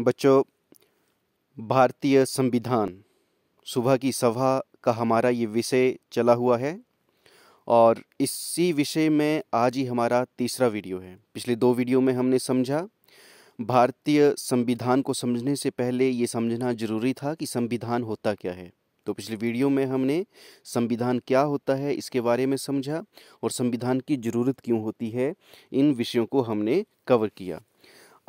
बच्चों भारतीय संविधान सुबह की सभा का हमारा ये विषय चला हुआ है और इसी विषय में आज ही हमारा तीसरा वीडियो है पिछले दो वीडियो में हमने समझा भारतीय संविधान को समझने से पहले ये समझना जरूरी था कि संविधान होता क्या है तो पिछले वीडियो में हमने संविधान क्या होता है इसके बारे में समझा और संविधान की ज़रूरत क्यों होती है इन विषयों को हमने कवर किया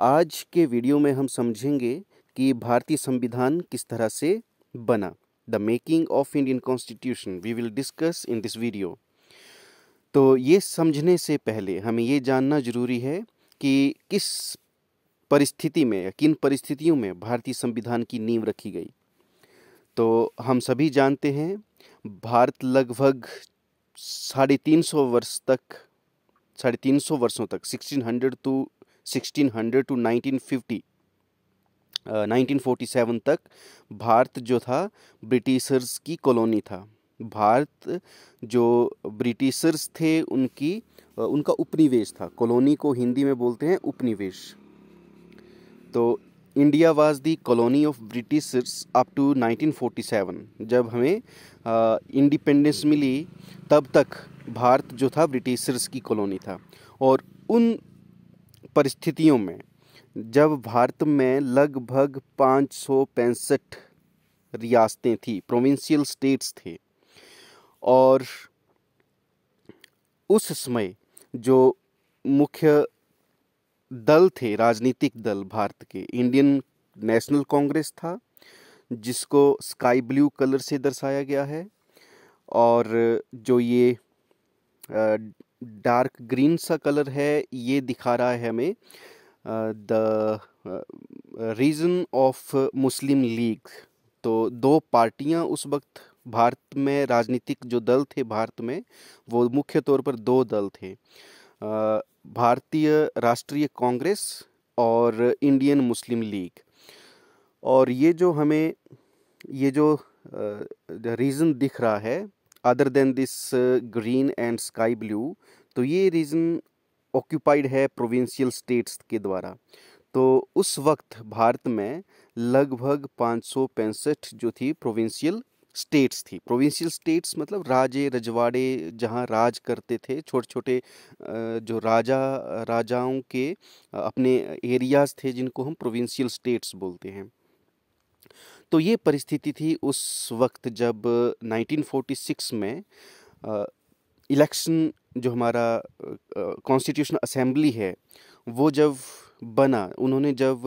आज के वीडियो में हम समझेंगे कि भारतीय संविधान किस तरह से बना the making of Indian constitution we will discuss in this video तो ये समझने से पहले हमें ये जानना जरूरी है कि किस परिस्थिति में या किन परिस्थितियों में भारतीय संविधान की नींव रखी गई तो हम सभी जानते हैं भारत लगभग साढ़े तीन सौ वर्ष तक साढ़े तीन सौ वर्षों तक sixteen hundred to 1600 to 1950 forty 1947 तक भारत जो था ब्रिटिशर्स की कॉलोनी था भारत जो ब्रिटिशर्स थे उनकी उनका उपनिवेश था कॉलोनी को हिंदी में बोलते हैं उपनिवेश तो India was the colony of Britishers up to 1947 जब हमें इंडिपेंडेंस मिली तब तक भारत जो था ब्रिटिशर्स की कॉलोनी था और उन परिस्थितियों में जब भारत में लगभग पाँच सौ पैंसठ रियासतें थी प्रोविंशियल स्टेट्स थे और उस समय जो मुख्य दल थे राजनीतिक दल भारत के इंडियन नेशनल कांग्रेस था जिसको स्काई ब्लू कलर से दर्शाया गया है और जो ये डार्क ग्रीन सा कलर है ये दिखा रहा है हमें the reason of Muslim League तो दो पार्टियां उस वक्त भारत में राजनीतिक जो दल थे भारत में वो मुख्य तौर पर दो दल थे भारतीय राष्ट्रीय कांग्रेस और इंडियन मुस्लिम लीग और ये जो हमें ये जो रीज़न दिख रहा है other than this green and sky blue तो ये रीजन ऑक्यूपाइड है प्रोविंशियल स्टेट्स के द्वारा तो उस वक्त भारत में लगभग पाँच जो थी प्रोविंशियल स्टेट्स थी प्रोविंशियल स्टेट्स मतलब राजे रजवाड़े जहाँ राज करते थे छोटे छोटे जो राजा राजाओं के अपने एरियाज़ थे जिनको हम प्रोविंशियल स्टेट्स बोलते हैं तो ये परिस्थिति थी उस वक्त जब 1946 में इलेक्शन जो हमारा कॉन्स्टिट्यूशनल असेंबली है वो जब बना उन्होंने जब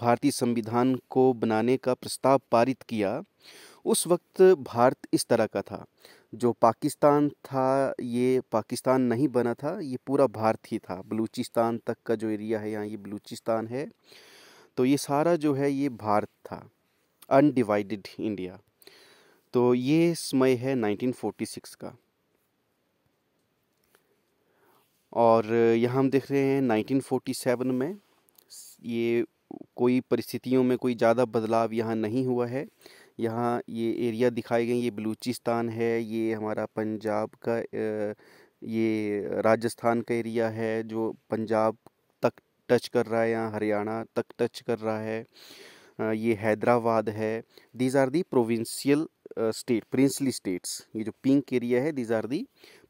भारतीय संविधान को बनाने का प्रस्ताव पारित किया उस वक्त भारत इस तरह का था जो पाकिस्तान था ये पाकिस्तान नहीं बना था ये पूरा भारत ही था बलूचिस्तान तक का जो एरिया है यहाँ ये बलूचिस्तान है तो ये सारा जो है ये भारत था अनडिवाइडेड इंडिया तो ये समय है 1946 का और यहाँ हम देख रहे हैं 1947 में ये कोई परिस्थितियों में कोई ज़्यादा बदलाव यहाँ नहीं हुआ है यहाँ ये एरिया दिखाए गए ये बलूचिस्तान है ये हमारा पंजाब का ये राजस्थान का एरिया है जो पंजाब तक टच कर रहा है यहाँ हरियाणा तक टच कर रहा है ये हैदराबाद है these are the provincial state princely states ये जो पिंक एरिया है these are the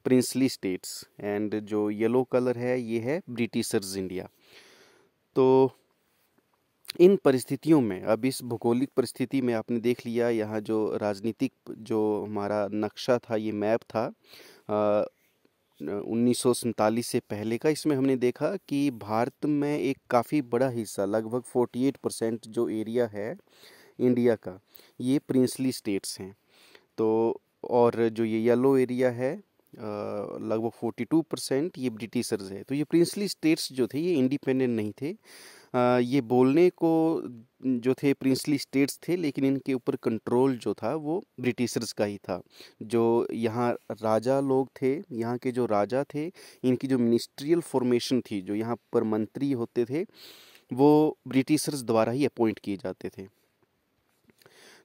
princely states and जो येलो कलर है ये है ब्रिटिशर्स इंडिया तो इन परिस्थितियों में अब इस भौगोलिक परिस्थिति में आपने देख लिया यहाँ जो राजनीतिक जो हमारा नक्शा था ये मैप था उन्नीस से पहले का इसमें हमने देखा कि भारत में एक काफ़ी बड़ा हिस्सा लगभग 48 परसेंट जो एरिया है इंडिया का ये प्रिंसली स्टेट्स हैं तो और जो ये येलो एरिया है लगभग 42 परसेंट ये ब्रिटिशर्स है तो ये प्रिंसली स्टेट्स जो थे ये इंडिपेंडेंट नहीं थे ये बोलने को जो थे प्रिंसली स्टेट्स थे लेकिन इनके ऊपर कंट्रोल जो था वो ब्रिटिशर्स का ही था जो यहाँ राजा लोग थे यहाँ के जो राजा थे इनकी जो मिनिस्ट्रियल फॉर्मेशन थी जो यहाँ पर मंत्री होते थे वो ब्रिटिशर्स द्वारा ही अपॉइंट किए जाते थे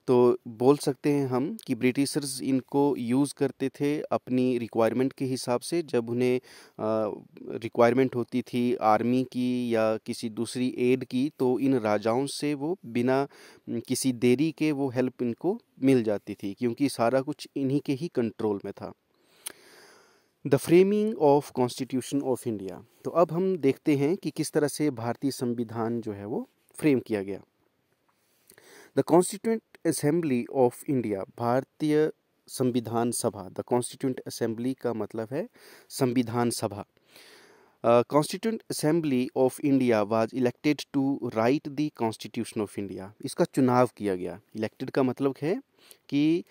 तो बोल सकते हैं हम कि ब्रिटिशर्स इनको यूज़ करते थे अपनी रिक्वायरमेंट के हिसाब से जब उन्हें रिक्वायरमेंट होती थी आर्मी की या किसी दूसरी एड की तो इन राजाओं से वो बिना किसी देरी के वो हेल्प इनको मिल जाती थी क्योंकि सारा कुछ इन्हीं के ही कंट्रोल में था the framing of constitution of India तो अब हम देखते हैं कि किस तरह से भारतीय संविधान जो है वो फ्रेम किया गया the constituent assembly of India भारतीय संविधान सभा द कॉन्स्टिट्यूंट असेंबली का मतलब है संविधान सभा constituent assembly of India was elected to write the constitution of India इसका चुनाव किया गया इलेक्टेड का मतलब है कि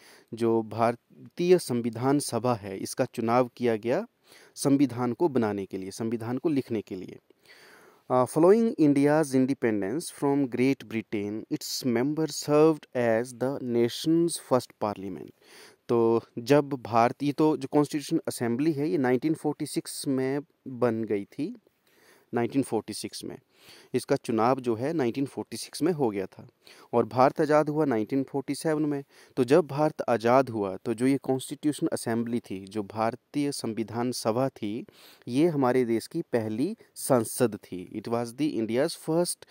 जो भारतीय संविधान सभा है इसका चुनाव किया गया संविधान को बनाने के लिए संविधान को लिखने के लिए Uh, following India's independence from Great Britain, its members served as the nation's first parliament. तो जब भारत ये तो जो कॉन्स्टिट्यूशन असेंबली है ये 1946 में बन गई थी 1946 में इसका चुनाव जो है 1946 में हो गया था और भारत आज़ाद हुआ 1947 में तो जब भारत आज़ाद हुआ तो जो ये कॉन्स्टिट्यूशन असेंबली थी जो भारतीय संविधान सभा थी ये हमारे देश की पहली संसद थी it was the India's first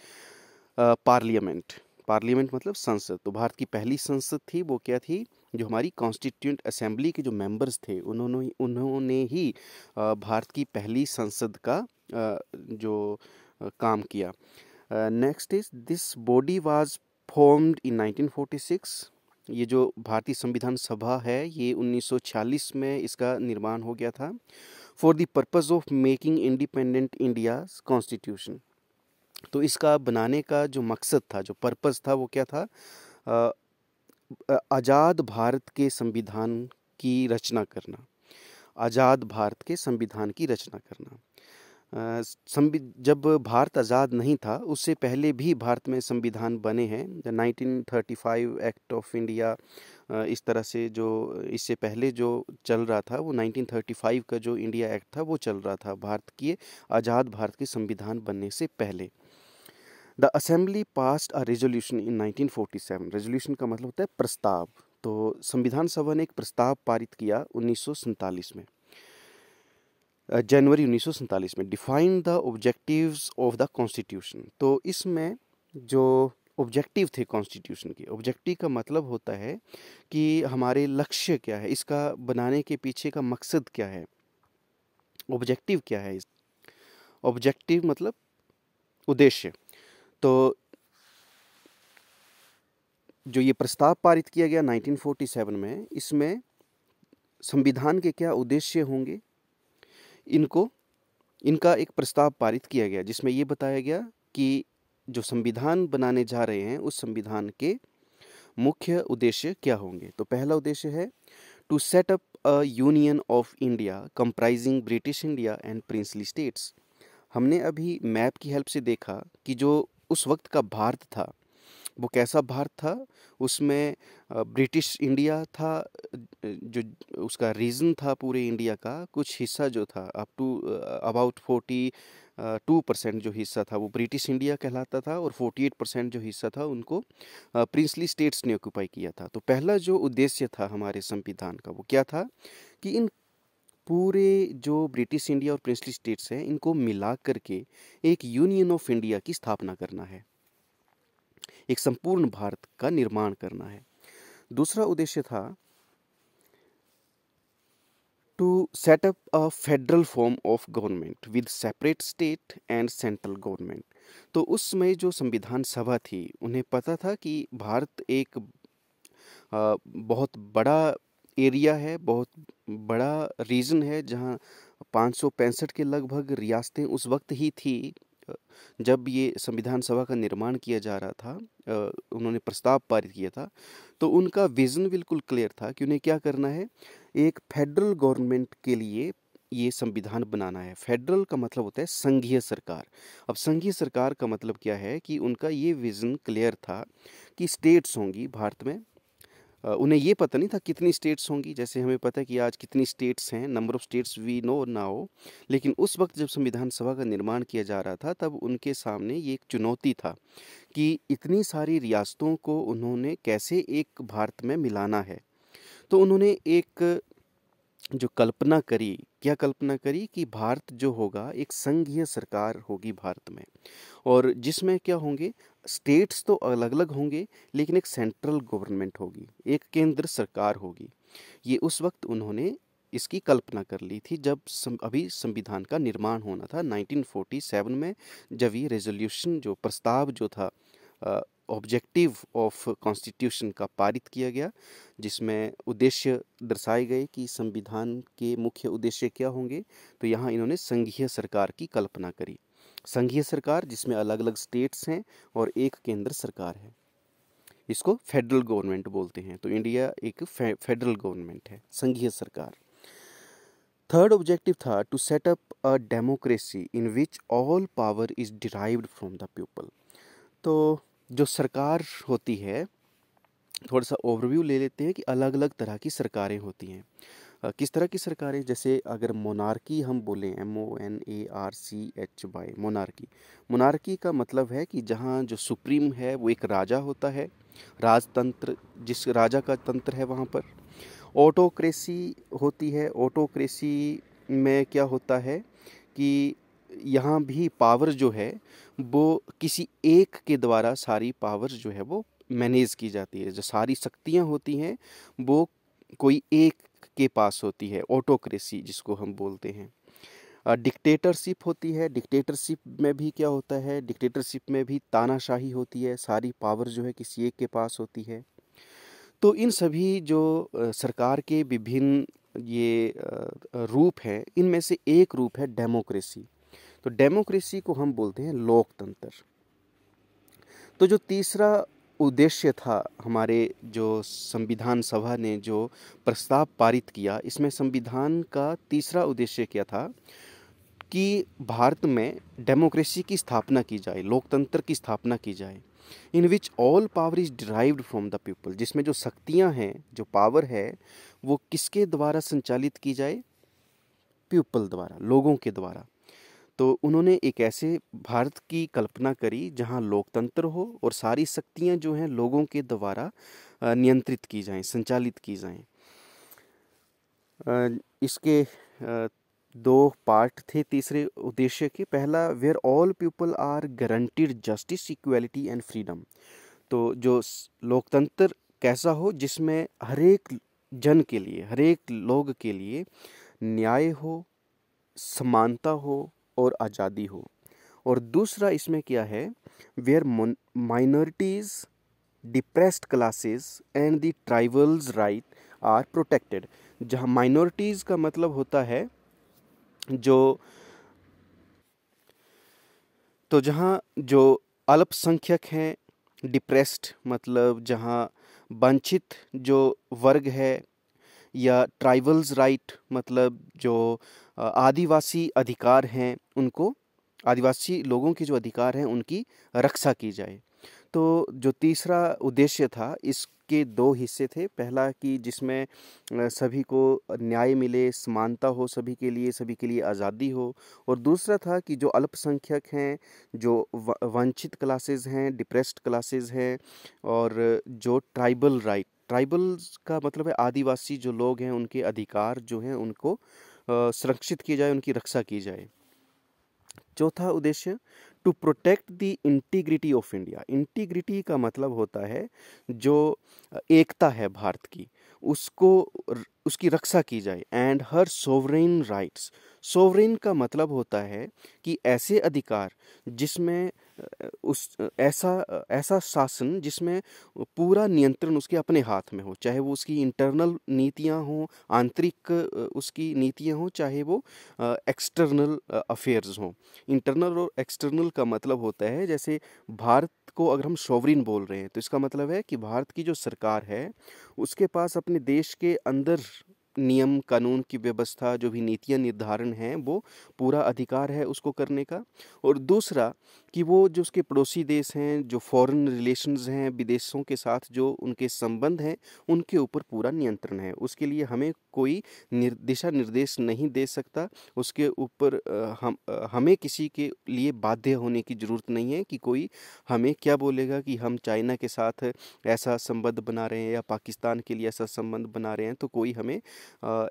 parliament parliament मतलब संसद तो भारत की पहली संसद थी वो क्या थी जो हमारी कॉन्स्टिट्यूंट असेंबली के जो मेंबर्स थे उन्होंने उन्होंने ही भारत की पहली संसद का जो काम किया next is this body was formed in 1946 ये जो भारतीय संविधान सभा है ये 1946 में इसका निर्माण हो गया था for the purpose of making independent India constitution तो इसका बनाने का जो मकसद था जो पर्पस था वो क्या था आज़ाद भारत के संविधान की रचना करना आज़ाद भारत के संविधान की रचना करना जब भारत आज़ाद नहीं था उससे पहले भी भारत में संविधान बने हैं 1935 एक्ट ऑफ इंडिया इस तरह से जो इससे पहले जो चल रहा था वो 1935 का जो इंडिया एक्ट था वो चल रहा था भारत के आज़ाद भारत के संविधान बनने से पहले the assembly passed a resolution in 1947 resolution का मतलब होता है प्रस्ताव तो संविधान सभा ने एक प्रस्ताव पारित किया उन्नीस में जनवरी उन्नीस में define the objectives of the constitution तो इसमें जो ऑब्जेक्टिव थे कॉन्स्टिट्यूशन के ऑब्जेक्टिव का मतलब होता है कि हमारे लक्ष्य क्या है इसका बनाने के पीछे का मकसद क्या है ऑब्जेक्टिव क्या है ऑब्जेक्टिव मतलब उद्देश्य तो जो ये प्रस्ताव पारित किया गया 1947 में इसमें संविधान के क्या उद्देश्य होंगे इनको इनका एक प्रस्ताव पारित किया गया जिसमें ये बताया गया कि जो संविधान बनाने जा रहे हैं उस संविधान के मुख्य उद्देश्य क्या होंगे तो पहला उद्देश्य है to set up a union of India comprising British India and princely states हमने अभी मैप की हेल्प से देखा कि जो उस वक्त का भारत था वो कैसा भारत था उसमें ब्रिटिश इंडिया था जो उसका रीजन था पूरे इंडिया का कुछ हिस्सा जो था up to about forty two percent जो हिस्सा था वो ब्रिटिश इंडिया कहलाता था और फोर्टी एट परसेंट जो हिस्सा था उनको प्रिंसली स्टेट्स ने ऑक्यूपाई किया था तो पहला जो उद्देश्य था हमारे संविधान का वो क्या था कि इन पूरे जो ब्रिटिश इंडिया और प्रिंसली स्टेट्स हैं इनको मिला करके एक यूनियन ऑफ इंडिया की स्थापना करना है एक संपूर्ण भारत का निर्माण करना है दूसरा उद्देश्य था to set up a federal form of government with separate state and central government तो उस समय जो संविधान सभा थी उन्हें पता था कि भारत एक बहुत बड़ा एरिया है बहुत बड़ा रीजन है जहाँ पाँच के लगभग रियासतें उस वक्त ही थी जब ये संविधान सभा का निर्माण किया जा रहा था उन्होंने प्रस्ताव पारित किया था तो उनका विज़न बिल्कुल क्लियर था कि उन्हें क्या करना है एक फेडरल गवर्नमेंट के लिए ये संविधान बनाना है फेडरल का मतलब होता है संघीय सरकार अब संघीय सरकार का मतलब क्या है कि उनका ये विज़न क्लियर था कि स्टेट्स होंगी भारत में उन्हें ये पता नहीं था कितनी स्टेट्स होंगी जैसे हमें पता है कि आज कितनी स्टेट्स हैं number of states we know ना हो लेकिन उस वक्त जब संविधान सभा का निर्माण किया जा रहा था तब उनके सामने ये एक चुनौती था कि इतनी सारी रियासतों को उन्होंने कैसे एक भारत में मिलाना है तो उन्होंने एक जो कल्पना करी क्या कल्पना करी कि भारत जो होगा एक संघीय सरकार होगी भारत में और जिसमें क्या होंगे स्टेट्स तो अलग अलग होंगे लेकिन एक सेंट्रल गवर्नमेंट होगी एक केंद्र सरकार होगी ये उस वक्त उन्होंने इसकी कल्पना कर ली थी जब सम, अभी संविधान का निर्माण होना था 1947 में जब ये रेजोल्यूशन जो प्रस्ताव जो था ऑब्जेक्टिव ऑफ कॉन्स्टिट्यूशन का पारित किया गया जिसमें उद्देश्य दर्शाए गए कि संविधान के मुख्य उद्देश्य क्या होंगे तो यहाँ इन्होंने संघीय सरकार की कल्पना करी संघीय सरकार जिसमें अलग अलग स्टेट्स हैं और एक केंद्र सरकार है इसको फेडरल गवर्नमेंट बोलते हैं तो इंडिया एक फेडरल गवर्नमेंट है संघीय सरकार थर्ड ऑब्जेक्टिव था to set up a democracy in which all power is derived from the people तो जो सरकार होती है थोड़ा सा ओवरव्यू ले लेते हैं कि अलग अलग तरह की सरकारें होती हैं किस तरह की सरकारें जैसे अगर मोनार्की हम बोलें M O N A R C H Y monarchy monarchy का मतलब है कि जहाँ जो सुप्रीम है वो एक राजा होता है राजतंत्र जिस राजा का तंत्र है वहाँ पर ऑटोक्रेसी होती है ऑटोक्रेसी में क्या होता है कि यहाँ भी पावर जो है वो किसी एक के द्वारा सारी पावर्स जो है वो मैनेज की जाती है जो सारी शक्तियाँ होती हैं वो कोई एक के पास होती है ऑटोक्रेसी जिसको हम बोलते हैं डिक्टेटरशिप होती है डिक्टेटरशिप में भी क्या होता है डिक्टेटरशिप में भी तानाशाही होती है सारी पावर जो है किसी एक के पास होती है तो इन सभी जो सरकार के विभिन्न ये रूप हैं इनमें से एक रूप है डेमोक्रेसी तो डेमोक्रेसी को हम बोलते हैं लोकतंत्र तो जो तीसरा उद्देश्य था हमारे जो संविधान सभा ने जो प्रस्ताव पारित किया इसमें संविधान का तीसरा उद्देश्य क्या था कि भारत में डेमोक्रेसी की स्थापना की जाए लोकतंत्र की स्थापना की जाए in which all power is derived from the people जिसमें जो शक्तियाँ हैं जो पावर है वो किसके द्वारा संचालित की जाए पीपल द्वारा लोगों के द्वारा तो उन्होंने एक ऐसे भारत की कल्पना करी जहाँ लोकतंत्र हो और सारी शक्तियाँ जो हैं लोगों के द्वारा नियंत्रित की जाएं संचालित की जाएं इसके दो पार्ट थे तीसरे उद्देश्य के पहला where all people are guaranteed justice equality and freedom तो जो लोकतंत्र कैसा हो जिसमें हरेक जन के लिए हरेक लोग के लिए न्याय हो समानता हो और आज़ादी हो और दूसरा इसमें क्या है where minorities depressed classes and the tribals right are protected जहाँ माइनॉरिटीज़ का मतलब होता है जो तो जहाँ जो अल्पसंख्यक हैं डिप्रेस्ड मतलब जहाँ वंचित जो वर्ग है या ट्राइबल्स राइट मतलब जो आदिवासी अधिकार हैं उनको आदिवासी लोगों के जो अधिकार हैं उनकी रक्षा की जाए तो जो तीसरा उद्देश्य था इसके दो हिस्से थे पहला कि जिसमें सभी को न्याय मिले समानता हो सभी के लिए सभी के लिए आज़ादी हो और दूसरा था कि जो अल्पसंख्यक हैं जो वंचित क्लासेस हैं डिप्रेस्ड क्लासेस हैं और जो ट्राइबल राइट ट्राइबल्स का मतलब है आदिवासी जो लोग हैं उनके अधिकार जो हैं उनको संरक्षित किए जाए उनकी रक्षा की जाए चौथा उद्देश्य to protect the integrity of India integrity का मतलब होता है जो एकता है भारत की उसको उसकी रक्षा की जाए एंड हर सोवरेन राइट्स सोवरेन का मतलब होता है कि ऐसे अधिकार जिसमें उस ऐसा ऐसा शासन जिसमें पूरा नियंत्रण उसके अपने हाथ में हो चाहे वो उसकी इंटरनल नीतियां हों आंतरिक उसकी नीतियां हों चाहे वो एक्सटर्नल अफेयर्स हों इंटरनल और एक्सटर्नल का मतलब होता है जैसे भारत को अगर हम सॉवरिन बोल रहे हैं तो इसका मतलब है कि भारत की जो सरकार है उसके पास अपने देश के अंदर नियम कानून की व्यवस्था जो भी नीतियाँ निर्धारण हैं वो पूरा अधिकार है उसको करने का और दूसरा कि वो जो उसके पड़ोसी देश हैं जो फॉरेन रिलेशंस हैं विदेशों के साथ जो उनके संबंध हैं उनके ऊपर पूरा नियंत्रण है उसके लिए हमें कोई निर, दिशा निर्देश नहीं दे सकता उसके ऊपर हम हमें किसी के लिए बाध्य होने की ज़रूरत नहीं है कि कोई हमें क्या बोलेगा कि हम चाइना के साथ ऐसा संबंध बना रहे हैं या पाकिस्तान के लिए ऐसा संबंध बना रहे हैं तो कोई हमें आ,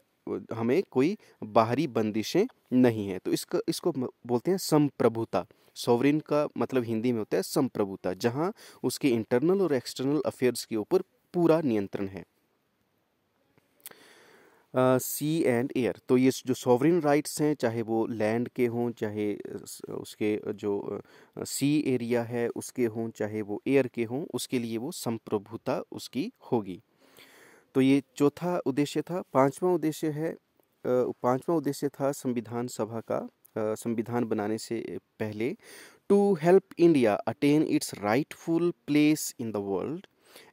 हमें कोई बाहरी बंदिशें नहीं हैं तो इसको इसको बोलते हैं संप्रभुता सोवरिन का मतलब हिंदी में होता है संप्रभुता जहाँ उसके इंटरनल और एक्सटर्नल अफेयर्स के ऊपर पूरा नियंत्रण है सी एंड एयर तो ये जो सॉवरिन राइट्स हैं चाहे वो लैंड के हों चाहे उसके जो सी uh, एरिया है उसके हों चाहे वो एयर के हों उसके लिए वो संप्रभुता उसकी होगी तो ये चौथा उद्देश्य था पांचवा उद्देश्य है पांचवा उद्देश्य था संविधान सभा का संविधान बनाने से पहले to help India attain its rightful place in the world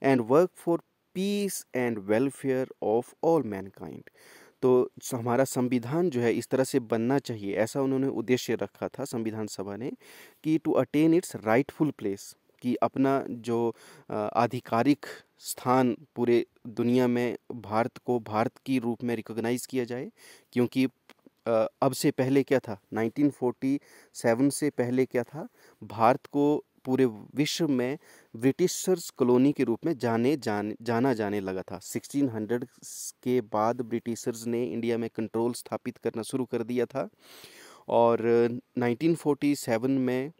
and work for peace and welfare of all mankind तो हमारा संविधान जो है इस तरह से बनना चाहिए ऐसा उन्होंने उद्देश्य रखा था संविधान सभा ने कि to attain its rightful place कि अपना जो आधिकारिक स्थान पूरे दुनिया में भारत को भारत की रूप में रिकॉग्नाइज किया जाए क्योंकि अब से पहले क्या था 1947 से पहले क्या था भारत को पूरे विश्व में ब्रिटिशर्स कॉलोनी के रूप में जाने जाने जाना जाने लगा था 1600 के बाद ब्रिटिशर्स ने इंडिया में कंट्रोल स्थापित करना शुरू कर दिया था और 1947 में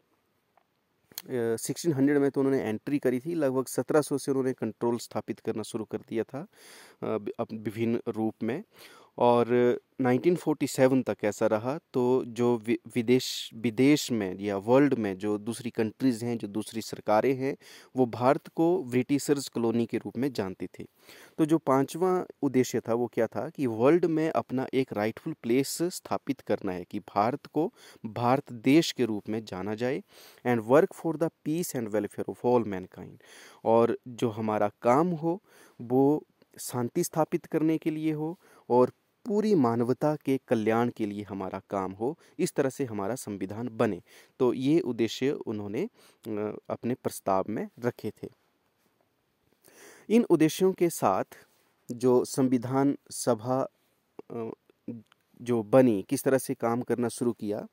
सिक्सटीन हंड्रेड में तो उन्होंने एंट्री करी थी लगभग सत्रह सौ से उन्होंने कंट्रोल स्थापित करना शुरू कर दिया था विभिन्न रूप में और 1947 तक ऐसा रहा तो जो विदेश विदेश में या वर्ल्ड में जो दूसरी कंट्रीज़ हैं जो दूसरी सरकारें हैं वो भारत को ब्रिटिशर्स कॉलोनी के रूप में जानती थी तो जो पांचवा उद्देश्य था वो क्या था कि वर्ल्ड में अपना एक राइटफुल प्लेस स्थापित करना है कि भारत को भारत देश के रूप में जाना जाए and work for the peace and welfare of all mankind और जो हमारा काम हो वो शांति स्थापित करने के लिए हो और पूरी मानवता के कल्याण के लिए हमारा काम हो इस तरह से हमारा संविधान बने तो ये उद्देश्य उन्होंने अपने प्रस्ताव में रखे थे इन उद्देश्यों के साथ जो संविधान सभा जो बनी किस तरह से काम करना शुरू किया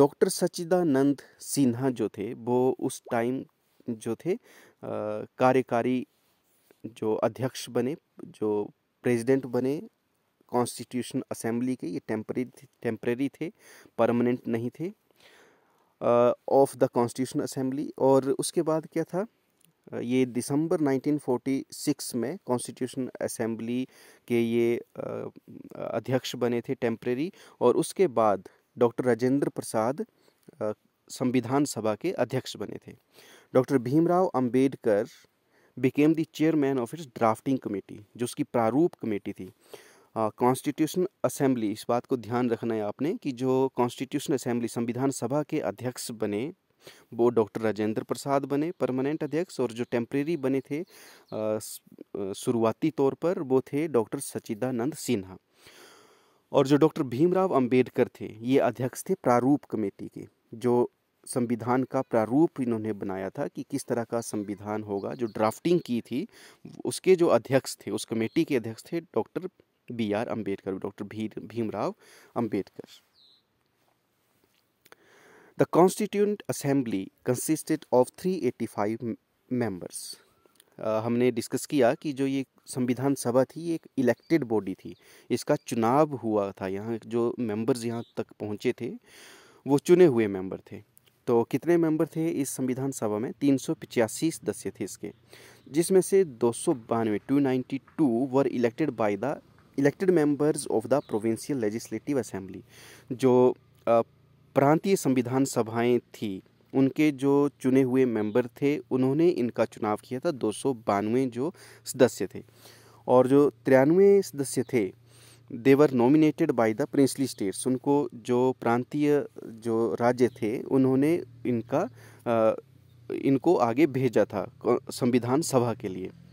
डॉक्टर सच्चिदानंद सिन्हा जो थे वो उस टाइम जो थे कार्यकारी जो अध्यक्ष बने जो प्रेसिडेंट बने कॉन्स्टिट्यूशन असेंबली के ये टेम्परेरी टेम्परेरी थे परमानेंट नहीं थे ऑफ द कॉन्स्टिट्यूशन असेंबली और उसके बाद क्या था ये दिसंबर 1946 में कॉन्स्टिट्यूशन असेंबली के ये अध्यक्ष बने थे टेम्प्रेरी और उसके बाद डॉक्टर राजेंद्र प्रसाद संविधान सभा के अध्यक्ष बने थे doctor Bhimrao Ambedkar became the chairman of its drafting committee जो उसकी प्रारूप कमेटी थी कॉन्स्टिट्यूशन असेंबली इस बात को ध्यान रखना है आपने कि जो कॉन्स्टिट्यूशन असेंबली संविधान सभा के अध्यक्ष बने वो डॉक्टर राजेंद्र प्रसाद बने परमानेंट अध्यक्ष और जो टेम्प्रेरी बने थे शुरुआती तौर पर वो थे डॉक्टर सचिदानंद सिन्हा और जो डॉक्टर भीमराव अंबेडकर थे ये अध्यक्ष थे प्रारूप कमेटी के जो संविधान का प्रारूप इन्होंने बनाया था कि किस तरह का संविधान होगा जो ड्राफ्टिंग की थी उसके जो अध्यक्ष थे उस कमेटी के अध्यक्ष थे doctor B R Ambedkar doctor भी, Bhimrao Ambedkar constituent assembly consisted of three 385 five Uh, हमने डिस्कस किया कि जो ये संविधान सभा थी एक इलेक्टेड बॉडी थी इसका चुनाव हुआ था यहाँ जो मेंबर्स यहाँ तक पहुँचे थे वो चुने हुए मेंबर थे तो कितने मेंबर थे इस संविधान सभा में तीन सदस्य थे इसके जिसमें से दो सौ बानवे two ninety two were elected by the elected members of the provincial legislative assembly जो प्रांतीय संविधान सभाएं थी उनके जो चुने हुए मेंबर थे उन्होंने इनका चुनाव किया था दो जो सदस्य थे और जो तिरानवे सदस्य थे they were nominated by the princely states उनको जो प्रांतीय जो राज्य थे उन्होंने इनका आ, इनको आगे भेजा था संविधान सभा के लिए